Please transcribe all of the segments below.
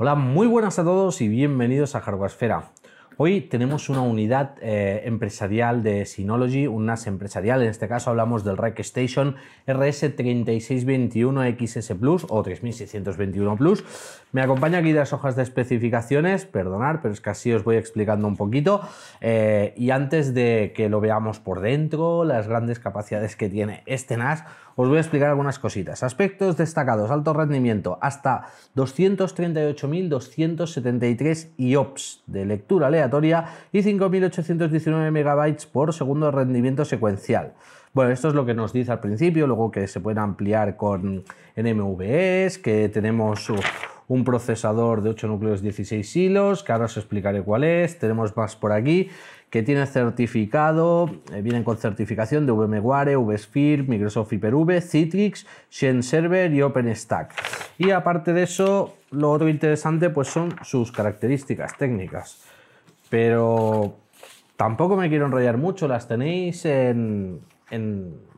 Hola, muy buenas a todos y bienvenidos a Esfera. Hoy tenemos una unidad eh, empresarial de Synology, un NAS empresarial, en este caso hablamos del Station RS3621XS Plus o 3621 Plus. Me acompaña aquí las hojas de especificaciones, perdonar, pero es que así os voy explicando un poquito. Eh, y antes de que lo veamos por dentro, las grandes capacidades que tiene este NAS, os voy a explicar algunas cositas. Aspectos destacados, alto rendimiento, hasta 238.273 IOPS de lectura lea y 5.819 megabytes por segundo de rendimiento secuencial. Bueno, esto es lo que nos dice al principio, luego que se puede ampliar con NMVS, que tenemos un procesador de 8 núcleos 16 hilos, que ahora os explicaré cuál es, tenemos más por aquí, que tiene certificado, eh, vienen con certificación de VMware, VSphere, Microsoft Hyper-V, Citrix, Xen Server y OpenStack. Y aparte de eso, lo otro interesante pues son sus características técnicas. Pero tampoco me quiero enrollar mucho, las tenéis en,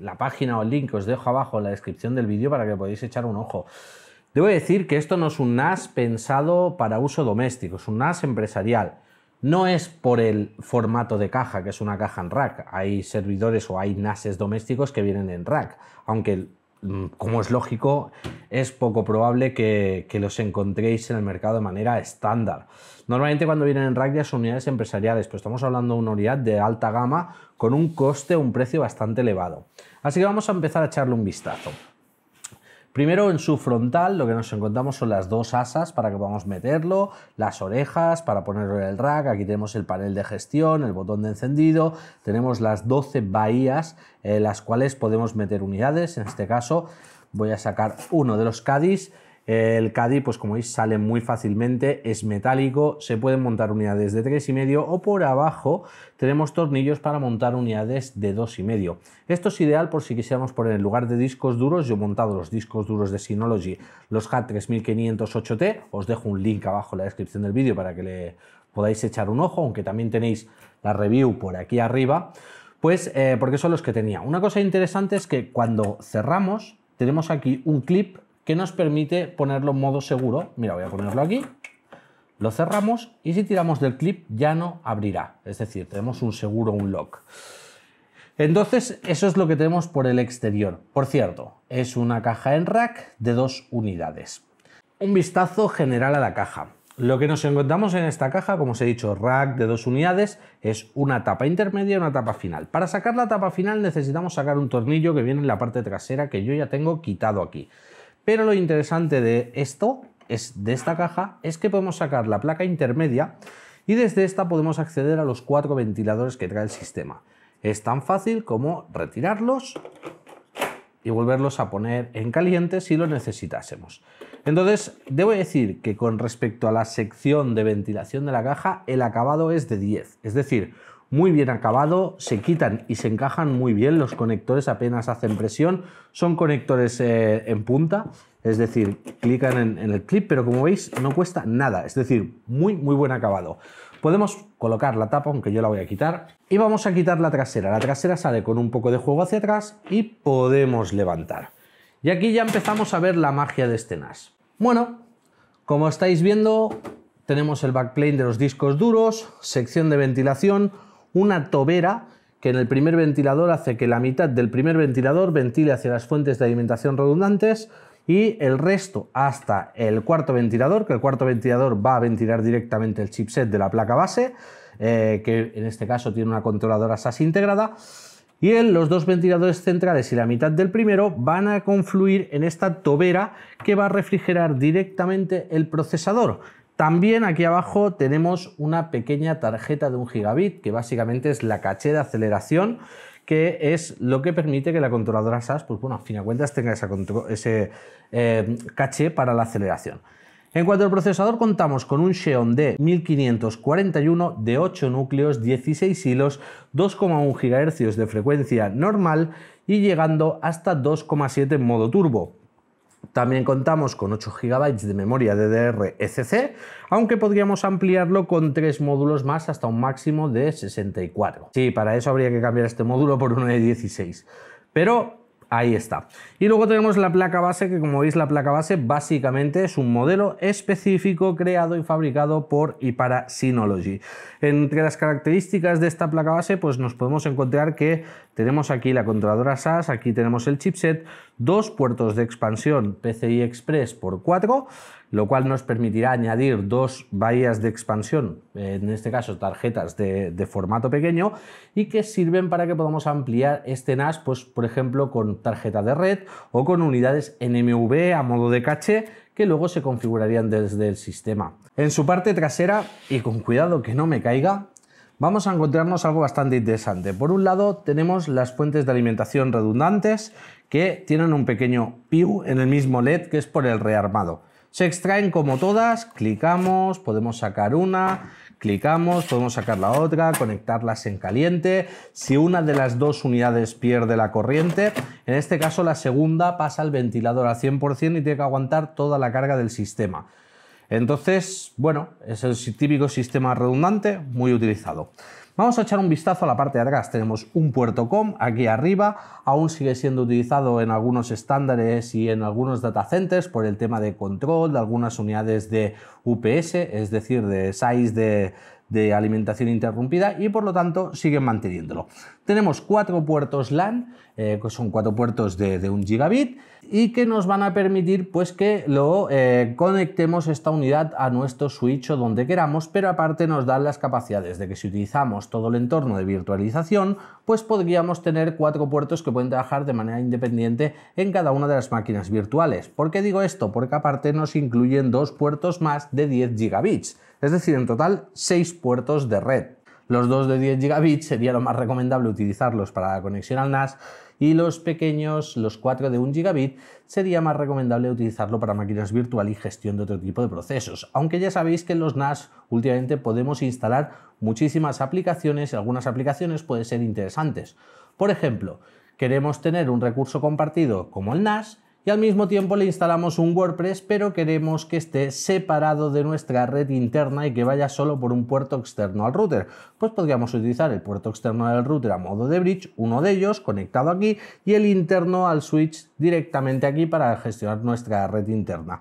la página o el link que os dejo abajo en la descripción del vídeo para que podáis echar un ojo. Debo decir que esto no es un NAS pensado para uso doméstico, es un NAS empresarial. No es por el formato de caja, que es una caja en rack. Hay servidores o hay NASes domésticos que vienen en rack, aunque Mm, como es lógico, es poco probable que, los encontréis en el mercado de manera estándar. Normalmente cuando vienen en Ragdia, son unidades empresariales, pero pues estamos hablando de una unidad de alta gama con un coste, o un precio bastante elevado. Así que vamos a empezar a echarle un vistazo. Primero en su frontal lo que nos encontramos son las dos asas para que podamos meterlo, las orejas para ponerlo en el rack, aquí tenemos el panel de gestión, el botón de encendido, tenemos las 12 bahías en eh, las cuales podemos meter unidades, en este caso voy a sacar uno de los Cadis el Caddy, pues como veis, sale muy fácilmente, es metálico, se pueden montar unidades de 3,5 o por abajo tenemos tornillos para montar unidades de 2,5. Esto es ideal por si quisiéramos poner en lugar de discos duros, yo he montado los discos duros de Synology, los HAT 3508T, os dejo un link abajo en la descripción del vídeo para que le podáis echar un ojo, aunque también tenéis la review por aquí arriba, pues eh, porque son los que tenía. Una cosa interesante es que cuando cerramos, tenemos aquí un clip que nos permite ponerlo en modo seguro. Mira, voy a ponerlo aquí. Lo cerramos y si tiramos del clip ya no abrirá. Es decir, tenemos un seguro, un lock. Entonces, eso es lo que tenemos por el exterior. Por cierto, es una caja en rack de dos unidades. Un vistazo general a la caja. Lo que nos encontramos en esta caja, como os he dicho, rack de dos unidades, es una tapa intermedia y una tapa final. Para sacar la tapa final necesitamos sacar un tornillo que viene en la parte trasera que yo ya tengo quitado aquí. Pero lo interesante de esto, es de esta caja, es que podemos sacar la placa intermedia y desde esta podemos acceder a los cuatro ventiladores que trae el sistema. Es tan fácil como retirarlos y volverlos a poner en caliente si lo necesitásemos. Entonces, debo decir que con respecto a la sección de ventilación de la caja, el acabado es de 10, es decir, muy bien acabado, se quitan y se encajan muy bien, los conectores apenas hacen presión, son conectores eh, en punta, es decir, clican en, el clip, pero como veis no cuesta nada, es decir, muy muy buen acabado. Podemos colocar la tapa, aunque yo la voy a quitar, y vamos a quitar la trasera. La trasera sale con un poco de juego hacia atrás y podemos levantar. Y aquí ya empezamos a ver la magia de este Bueno, como estáis viendo, tenemos el backplane de los discos duros, sección de ventilación, una tobera que en el primer ventilador hace que la mitad del primer ventilador ventile hacia las fuentes de alimentación redundantes y el resto hasta el cuarto ventilador, que el cuarto ventilador va a ventilar directamente el chipset de la placa base, eh, que en este caso tiene una controladora SAS integrada. Y en los dos ventiladores centrales y la mitad del primero van a confluir en esta tobera que va a refrigerar directamente el procesador. También aquí abajo tenemos una pequeña tarjeta de un gigabit, que básicamente es la caché de aceleración, que es lo que permite que la controladora SAS, pues bueno, a fin de cuentas tenga ese eh, caché para la aceleración. En cuanto al procesador, contamos con un Xeon D1541 de 8 núcleos, 16 hilos, 2,1 GHz de frecuencia normal y llegando hasta 2,7 en modo turbo. También contamos con 8 GB de memoria DDR-ECC, aunque podríamos ampliarlo con 3 módulos más hasta un máximo de 64. Sí, para eso habría que cambiar este módulo por uno de 16. Pero Ahí está. Y luego tenemos la placa base, que como veis la placa base básicamente es un modelo específico creado y fabricado por y para Synology. Entre las características de esta placa base pues nos podemos encontrar que tenemos aquí la controladora SAS, aquí tenemos el chipset, dos puertos de expansión PCI Express por 4, lo cual nos permitirá añadir dos bahías de expansión, en este caso tarjetas de, formato pequeño, y que sirven para que podamos ampliar este NAS, pues, por ejemplo, con tarjeta de red o con unidades NMV a modo de caché que luego se configurarían desde el sistema. En su parte trasera, y con cuidado que no me caiga, vamos a encontrarnos algo bastante interesante. Por un lado, tenemos las fuentes de alimentación redundantes que tienen un pequeño PIU en el mismo LED que es por el rearmado. Se extraen como todas, clicamos, podemos sacar una, clicamos, podemos sacar la otra, conectarlas en caliente. Si una de las dos unidades pierde la corriente, en este caso la segunda pasa al ventilador al 100% y tiene que aguantar toda la carga del sistema. Entonces, bueno, es el típico sistema redundante muy utilizado. Vamos a echar un vistazo a la parte de atrás. Tenemos un puerto COM aquí arriba, aún sigue siendo utilizado en algunos estándares y en algunos data centers por el tema de control de algunas unidades de UPS, es decir, de size de, alimentación interrumpida y por lo tanto siguen manteniéndolo. Tenemos cuatro puertos LAN, eh, que son cuatro puertos de, de un gigabit y que nos van a permitir pues que lo eh, conectemos esta unidad a nuestro switch o donde queramos, pero aparte nos dan las capacidades de que si utilizamos todo el entorno de virtualización, pues podríamos tener cuatro puertos que pueden trabajar de manera independiente en cada una de las máquinas virtuales. ¿Por qué digo esto? Porque aparte nos incluyen dos puertos más de 10 gigabits, es decir, en total seis puertos de red. Los dos de 10 gigabits sería lo más recomendable utilizarlos para la conexión al NAS y los pequeños, los 4 de 1 gigabit, sería más recomendable utilizarlo para máquinas virtuales y gestión de otro tipo de procesos. Aunque ya sabéis que en los NAS últimamente podemos instalar muchísimas aplicaciones y algunas aplicaciones pueden ser interesantes. Por ejemplo, queremos tener un recurso compartido como el NAS y al mismo tiempo le instalamos un WordPress, pero queremos que esté separado de nuestra red interna y que vaya solo por un puerto externo al router. Pues podríamos utilizar el puerto externo del router a modo de bridge, uno de ellos conectado aquí, y el interno al switch directamente aquí para gestionar nuestra red interna.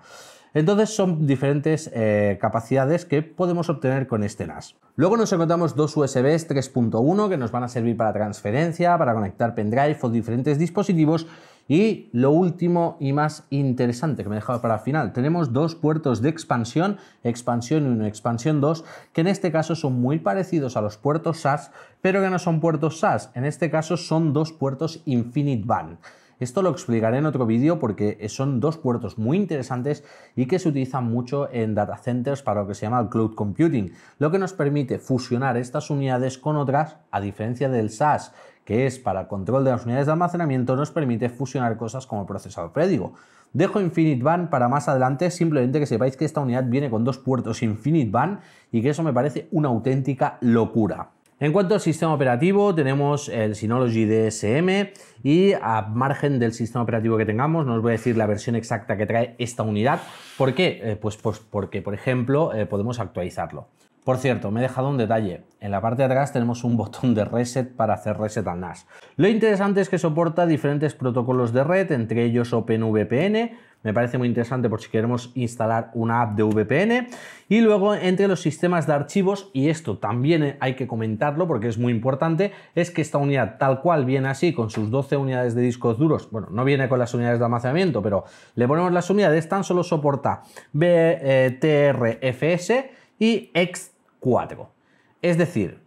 Entonces son diferentes eh, capacidades que podemos obtener con este NAS. Luego nos encontramos dos USBs 3.1 que nos van a servir para transferencia, para conectar pendrive o diferentes dispositivos y lo último y más interesante que me he dejado para el final, tenemos dos puertos de expansión, expansión 1 y expansión 2, que en este caso son muy parecidos a los puertos SAS, pero que no son puertos SAS, en este caso son dos puertos Infinite Esto lo explicaré en otro vídeo porque son dos puertos muy interesantes y que se utilizan mucho en data centers para lo que se llama el cloud computing, lo que nos permite fusionar estas unidades con otras, a diferencia del SAS que es para el control de las unidades de almacenamiento, nos permite fusionar cosas como el procesador prédigo. Dejo Infinite para más adelante, simplemente que sepáis que esta unidad viene con dos puertos Infinite y que eso me parece una auténtica locura. En cuanto al sistema operativo, tenemos el Synology DSM y a margen del sistema operativo que tengamos, no os voy a decir la versión exacta que trae esta unidad. ¿Por qué? Eh, pues, pues, porque, por ejemplo, eh, podemos actualizarlo. Por cierto, me he dejado un detalle. En la parte de atrás tenemos un botón de reset para hacer reset al NAS. Lo interesante es que soporta diferentes protocolos de red, entre ellos OpenVPN. Me parece muy interesante por si queremos instalar una app de VPN. Y luego entre los sistemas de archivos, y esto también hay que comentarlo porque es muy importante, es que esta unidad tal cual viene así con sus 12 unidades de discos duros. Bueno, no viene con las unidades de almacenamiento, pero le ponemos las unidades, tan solo soporta BTRFS eh, y X es decir,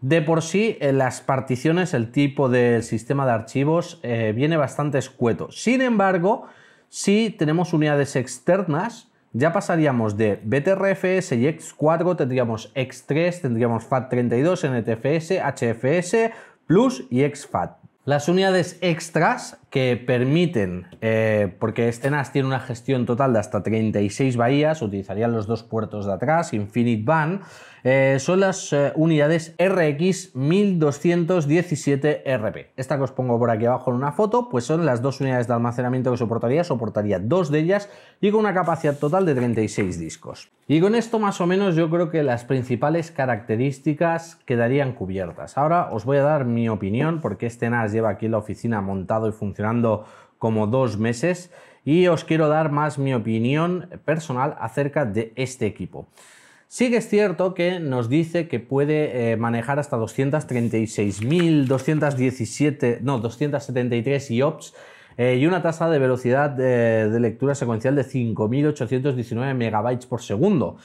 de por sí en las particiones, el tipo del sistema de archivos eh, viene bastante escueto. Sin embargo, si tenemos unidades externas, ya pasaríamos de BTRFS y X4, tendríamos X3, tendríamos FAT32, NTFS, HFS, Plus y XFAT. Las unidades extras que permiten, eh, porque porque NAS tiene una gestión total de hasta 36 bahías, utilizarían los dos puertos de atrás, Infinite Van, eh, son las eh, unidades RX 1217 RP. Esta que os pongo por aquí abajo en una foto, pues son las dos unidades de almacenamiento que soportaría, soportaría dos de ellas y con una capacidad total de 36 discos. Y con esto más o menos yo creo que las principales características quedarían cubiertas. Ahora os voy a dar mi opinión, porque este NAS lleva aquí en la oficina montado y funcionando como dos meses y os quiero dar más mi opinión personal acerca de este equipo. Sí que es cierto que nos dice que puede eh, manejar hasta 236.217, no, 273 IOPS eh, y una tasa de velocidad de, eh, de lectura secuencial de 5.819 megabytes por segundo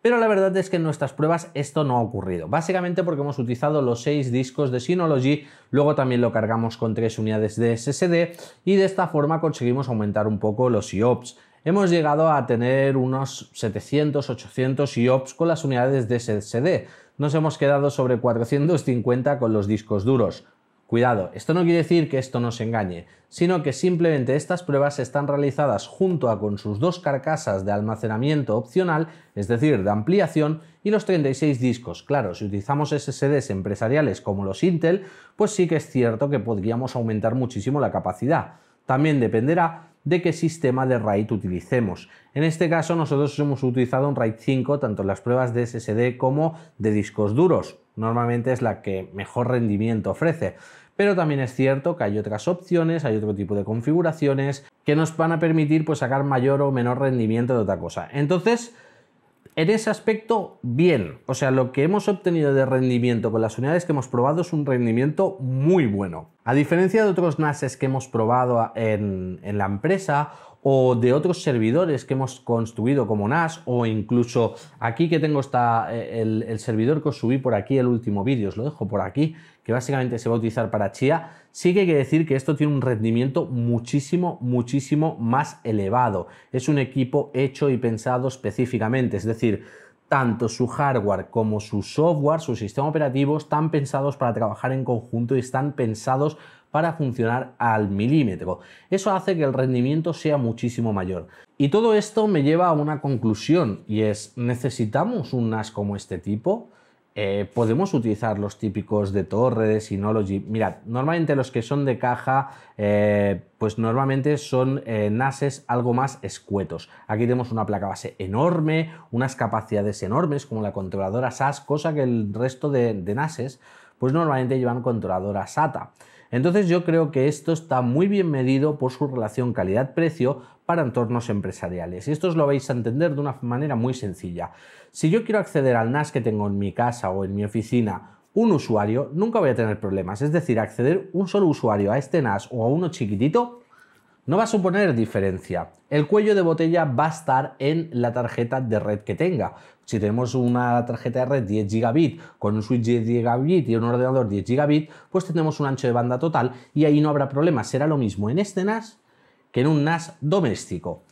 pero la verdad es que en nuestras pruebas esto no ha ocurrido, básicamente porque hemos utilizado los 6 discos de Synology, luego también lo cargamos con 3 unidades de SSD y de esta forma conseguimos aumentar un poco los IOPS hemos llegado a tener unos 700, 800 IOPS con las unidades de SSD. Nos hemos quedado sobre 450 con los discos duros. Cuidado, esto no quiere decir que esto nos engañe, sino que simplemente estas pruebas están realizadas junto a con sus dos carcasas de almacenamiento opcional, es decir, de ampliación, y los 36 discos. Claro, si utilizamos SSDs empresariales como los Intel, pues sí que es cierto que podríamos aumentar muchísimo la capacidad. También dependerá de qué sistema de RAID utilicemos. En este caso nosotros hemos utilizado un RAID 5 tanto en las pruebas de SSD como de discos duros normalmente es la que mejor rendimiento ofrece. Pero también es cierto que hay otras opciones, hay otro tipo de configuraciones que nos van a permitir pues, sacar mayor o menor rendimiento de otra cosa. Entonces, en ese aspecto, bien. O sea, lo que hemos obtenido de rendimiento con las unidades que hemos probado es un rendimiento muy bueno. A diferencia de otros NASes que hemos probado en, en la empresa o de otros servidores que hemos construido como NAS o incluso aquí que tengo está eh, el, el, servidor que os subí por aquí el último vídeo, os lo dejo por aquí, que básicamente se va a utilizar para Chia, sí que hay que decir que esto tiene un rendimiento muchísimo, muchísimo más elevado. Es un equipo hecho y pensado específicamente, es decir, tanto su hardware como su software, su sistema operativo, están pensados para trabajar en conjunto y están pensados para funcionar al milímetro. Eso hace que el rendimiento sea muchísimo mayor. Y todo esto me lleva a una conclusión y es, ¿necesitamos un NAS como este tipo? Eh, podemos utilizar los típicos de torre, de Synology. Mirad, normalmente los que son de caja, eh, pues normalmente son eh, NASes algo más escuetos. Aquí tenemos una placa base enorme, unas capacidades enormes como la controladora SAS, cosa que el resto de, de NASes pues normalmente llevan controladora SATA. Entonces yo creo que esto está muy bien medido por su relación calidad-precio para entornos empresariales. Y esto os lo vais a entender de una manera muy sencilla. Si yo quiero acceder al NAS que tengo en mi casa o en mi oficina un usuario, nunca voy a tener problemas. Es decir, acceder un solo usuario a este NAS o a uno chiquitito no va a suponer diferencia. El cuello de botella va a estar en la tarjeta de red que tenga. Si tenemos una tarjeta de red 10 gigabit, con un switch de 10 gigabit y un ordenador 10 gigabit, pues tenemos un ancho de banda total y ahí no habrá problema. Será lo mismo en este NAS que en un NAS doméstico.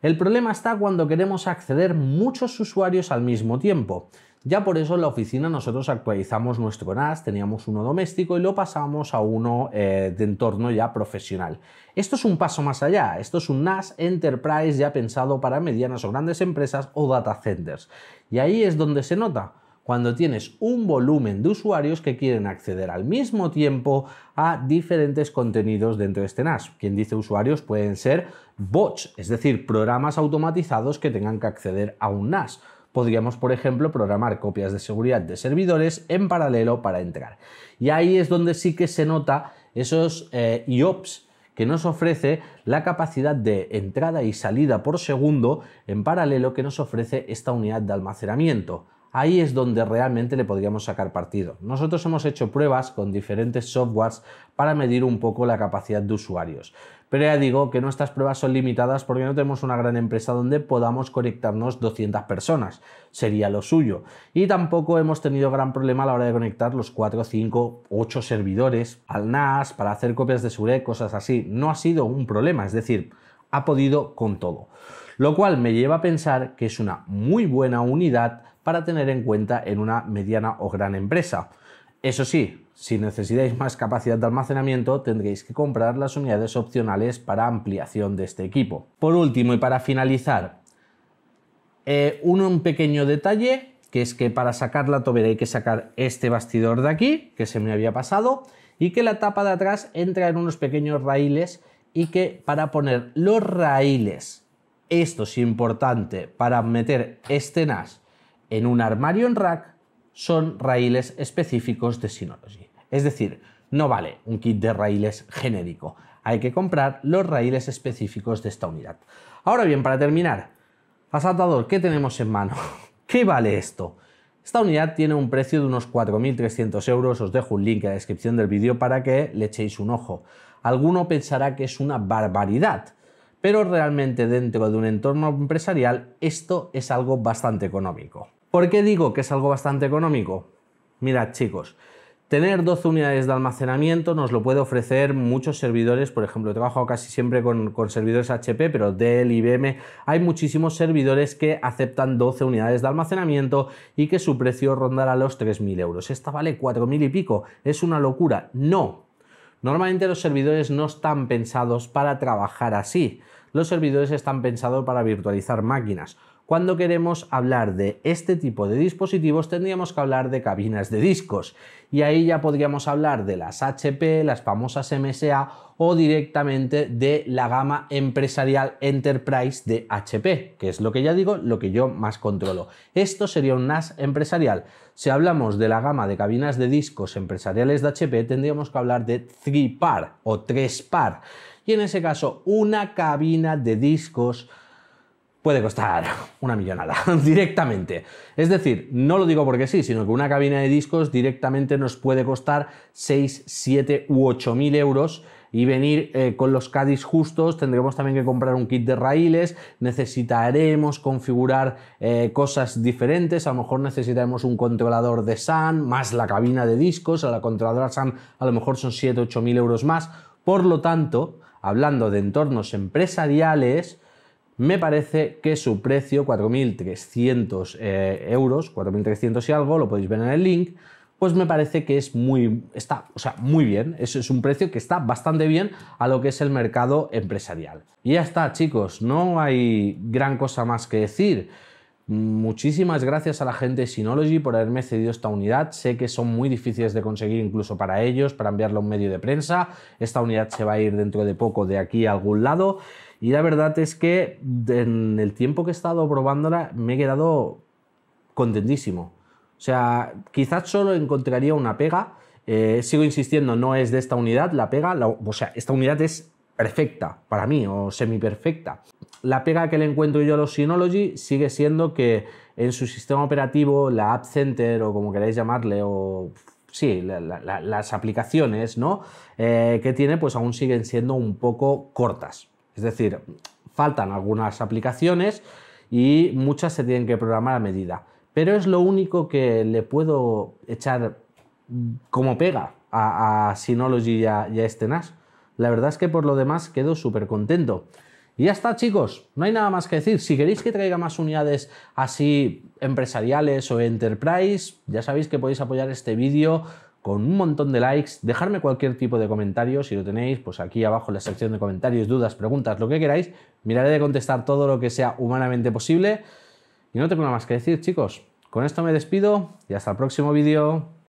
El problema está cuando queremos acceder muchos usuarios al mismo tiempo. Ya por eso en la oficina nosotros actualizamos nuestro NAS, teníamos uno doméstico y lo pasamos a uno eh, de entorno ya profesional. Esto es un paso más allá, esto es un NAS Enterprise ya pensado para medianas o grandes empresas o data centers. Y ahí es donde se nota, cuando tienes un volumen de usuarios que quieren acceder al mismo tiempo a diferentes contenidos dentro de este NAS. Quien dice usuarios pueden ser bots, es decir, programas automatizados que tengan que acceder a un NAS podríamos, por ejemplo, programar copias de seguridad de servidores en paralelo para entrar. Y ahí es donde sí que se nota esos eh, IOPS que nos ofrece la capacidad de entrada y salida por segundo en paralelo que nos ofrece esta unidad de almacenamiento. Ahí es donde realmente le podríamos sacar partido. Nosotros hemos hecho pruebas con diferentes softwares para medir un poco la capacidad de usuarios. Pero ya digo que nuestras pruebas son limitadas porque no tenemos una gran empresa donde podamos conectarnos 200 personas. Sería lo suyo. Y tampoco hemos tenido gran problema a la hora de conectar los 4, 5, 8 servidores al NAS para hacer copias de Sure, cosas así. No ha sido un problema, es decir, ha podido con todo. Lo cual me lleva a pensar que es una muy buena unidad para tener en cuenta en una mediana o gran empresa. Eso sí, si necesitáis más capacidad de almacenamiento, tendréis que comprar las unidades opcionales para ampliación de este equipo. Por último y para finalizar, eh, un pequeño detalle, que es que para sacar la tobera hay que sacar este bastidor de aquí, que se me había pasado, y que la tapa de atrás entra en unos pequeños raíles y que para poner los raíles, esto es importante, para meter este escenas en un armario en rack, son raíles específicos de Synology. Es decir, no vale un kit de raíles genérico, hay que comprar los raíles específicos de esta unidad. Ahora bien, para terminar, asaltador, ¿qué tenemos en mano? ¿Qué vale esto? Esta unidad tiene un precio de unos 4.300 euros, os dejo un link en la descripción del vídeo para que le echéis un ojo. Alguno pensará que es una barbaridad, pero realmente dentro de un entorno empresarial esto es algo bastante económico. ¿Por qué digo que es algo bastante económico? Mirad chicos, tener 12 unidades de almacenamiento nos lo puede ofrecer muchos servidores, por ejemplo, he trabajado casi siempre con, servidores HP, pero Dell, IBM, hay muchísimos servidores que aceptan 12 unidades de almacenamiento y que su precio rondará los 3.000 euros. Esta vale 4.000 y pico, es una locura. No, normalmente los servidores no están pensados para trabajar así, los servidores están pensados para virtualizar máquinas. Cuando queremos hablar de este tipo de dispositivos, tendríamos que hablar de cabinas de discos. Y ahí ya podríamos hablar de las HP, las famosas MSA o directamente de la gama empresarial Enterprise de HP, que es lo que ya digo, lo que yo más controlo. Esto sería un NAS empresarial. Si hablamos de la gama de cabinas de discos empresariales de HP, tendríamos que hablar de 3 par o 3 par. Y en ese caso, una cabina de discos puede costar una millonada directamente. Es decir, no lo digo porque sí, sino que una cabina de discos directamente nos puede costar 6, 7 u 8 mil euros y venir eh, con los cádiz justos, tendremos también que comprar un kit de raíles, necesitaremos configurar eh, cosas diferentes, a lo mejor necesitaremos un controlador de SAN, más la cabina de discos, a la controladora SAN a lo mejor son 7, 8 mil euros más, por lo tanto, hablando de entornos empresariales, me parece que su precio, 4.300 eh, euros, 4.300 y algo, lo podéis ver en el link, pues me parece que es muy, está, sea, muy bien, es, es un precio que está bastante bien a lo que es el mercado empresarial. Y ya está, chicos, no hay gran cosa más que decir. Muchísimas gracias a la gente de Synology por haberme cedido esta unidad. Sé que son muy difíciles de conseguir incluso para ellos, para enviarlo a un medio de prensa. Esta unidad se va a ir dentro de poco de aquí a algún lado. Y la verdad es que en el tiempo que he estado probándola me he quedado contentísimo. O sea, quizás solo encontraría una pega. Eh, sigo insistiendo, no es de esta unidad la pega. o sea, esta unidad es perfecta para mí o semi-perfecta. La pega que le encuentro yo a los Synology sigue siendo que en su sistema operativo, la App Center o como queráis llamarle, o sí, las aplicaciones ¿no? Eh, que tiene, pues aún siguen siendo un poco cortas. Es decir, faltan algunas aplicaciones y muchas se tienen que programar a medida. Pero es lo único que le puedo echar como pega a, Synology y a, y este La verdad es que por lo demás quedo súper contento. Y ya está, chicos, no hay nada más que decir. Si queréis que traiga más unidades así empresariales o enterprise, ya sabéis que podéis apoyar este vídeo con un montón de likes, dejarme cualquier tipo de comentario, si lo tenéis, pues aquí abajo en la sección de comentarios, dudas, preguntas, lo que queráis, miraré de contestar todo lo que sea humanamente posible. Y no tengo nada más que decir, chicos. Con esto me despido y hasta el próximo vídeo.